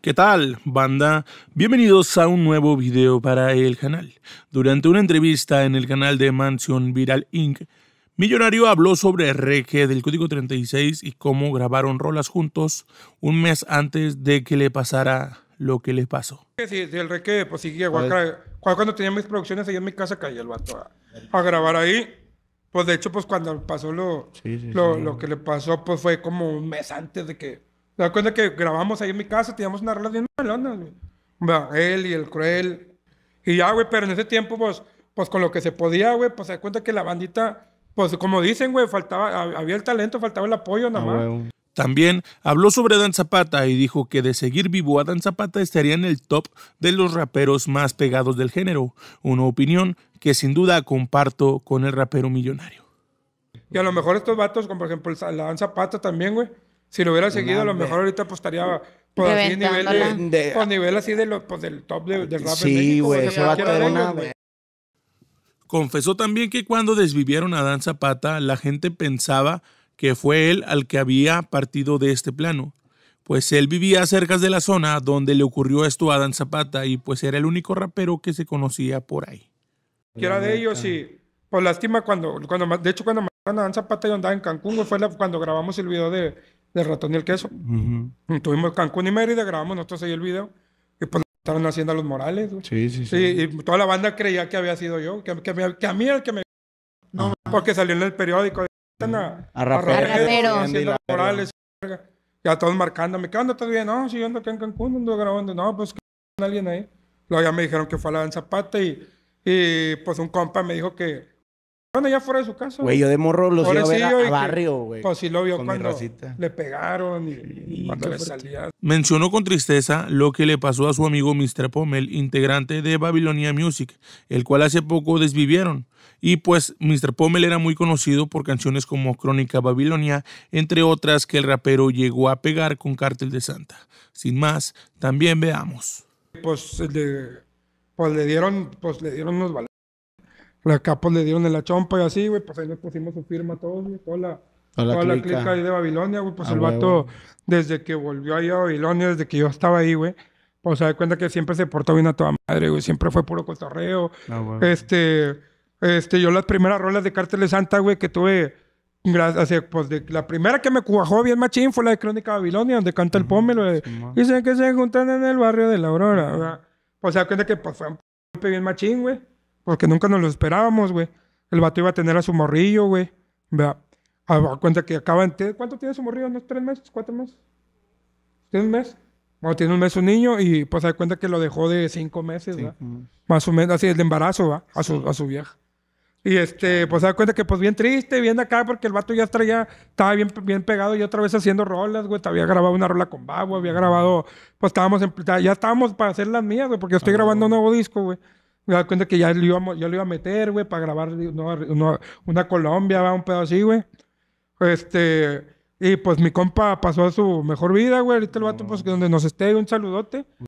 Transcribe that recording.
¿Qué tal, banda? Bienvenidos a un nuevo video para el canal. Durante una entrevista en el canal de Mansion Viral Inc., Millonario habló sobre Reque del Código 36 y cómo grabaron rolas juntos un mes antes de que le pasara lo que le pasó. Sí, el Reque, pues sí, pues cuando tenía mis producciones ahí en mi casa, caía el vato a, grabar ahí. Pues de hecho, pues cuando pasó lo, lo, lo que le pasó, pues fue como un mes antes de que se da cuenta que grabamos ahí en mi casa, teníamos una relación bien él y el cruel. Y ya, güey, pero en ese tiempo, pues, pues con lo que se podía, güey, pues se da cuenta que la bandita, pues como dicen, güey, faltaba, había el talento, faltaba el apoyo nada ah, más. También habló sobre Dan Zapata y dijo que de seguir vivo a Dan Zapata estaría en el top de los raperos más pegados del género, una opinión que sin duda comparto con el rapero millonario. Y a lo mejor estos vatos, como por ejemplo la Dan Zapata también, güey, si lo hubiera seguido, a lo mejor ahorita apostaría pues, por pues, nivel pues, nivel así de del top de, del rap. Sí, güey, va a tener una, güey. Confesó también que cuando desvivieron a Dan Zapata, la gente pensaba que fue él al que había partido de este plano, pues él vivía cerca de la zona donde le ocurrió esto a Dan Zapata y pues era el único rapero que se conocía por ahí. Que era de ellos y por lástima cuando, cuando de hecho cuando mataron a Dan Zapata yo andaba en Cancún, fue cuando grabamos el video de, de ratón y el queso. Tuvimos Cancún y Mérida, grabamos nosotros ahí el video. Y pues estaban haciendo a los Morales. Sí, sí, sí. Y, toda la banda creía que había sido yo, que, que, a mí el que me. No, porque salió en el periódico. Sí. A, a, rapero. Haciendo los Morales. Ya todos marcándome. ¿Qué onda? ¿Todo bien? No, sí, yo ando aquí en Cancún, ando grabando. No, pues que alguien ahí. Luego ya me dijeron que fue a la danza pata y, y pues un compa me dijo que bueno, ya fuera de su casa. Güey, yo de morro los iba a ver a, barrio, güey. Pues sí lo vio cuando le pegaron y, Mencionó con tristeza lo que le pasó a su amigo Mr. Pommel, integrante de Babilonia Music, el cual hace poco desvivieron. Y pues Mr. Pommel era muy conocido por canciones como Crónica Babilonia, entre otras que el rapero llegó a pegar con Cártel de Santa. Sin más, también veamos. Pues, le pues dieron, pues le dieron unos pues las capas le dieron en la chompa y así, güey, pues ahí nos pusimos su firma todos, güey, toda la, toda, clica. ahí de Babilonia, güey, pues el vato, desde que volvió ahí a Babilonia, desde que yo estaba ahí, güey, pues se da cuenta que siempre se portó bien a toda madre, güey, siempre fue puro cotorreo. este, este, yo las primeras rolas de Cárteles Santa, güey, que tuve, Gracias, pues de, la primera que me cuajó bien machín fue la de Crónica Babilonia, donde canta el pomelo. Y dicen que se juntan en el barrio de la Aurora. O pues sea, cuenta que pues, fue un bien machín, güey. Porque nunca nos lo esperábamos, güey. El vato iba a tener a su morrillo, güey. Vea. A cuenta que en... ¿Cuánto tiene su morrillo? ¿No tres meses? ¿Cuatro meses? ¿Tiene un mes? Bueno, tiene un mes su niño y pues da cuenta que lo dejó de cinco meses, ¿verdad? Más o menos, así, el embarazo, ¿va? A su, a su vieja. Y este, pues da cuenta que pues bien triste, bien acá, porque el vato ya ya... estaba bien, bien pegado y otra vez haciendo rolas, güey. Había grabado una rola con Babo, había grabado, pues estábamos en, ya estábamos para hacer las mías, güey, porque estoy ah, grabando un nuevo disco, güey. Me daba cuenta que ya lo iba, a meter, güey, para grabar una, Colombia, ¿va? un pedo así, güey. Este, y pues mi compa pasó su mejor vida, güey. Ahorita el vato, pues, que donde nos esté, un saludote.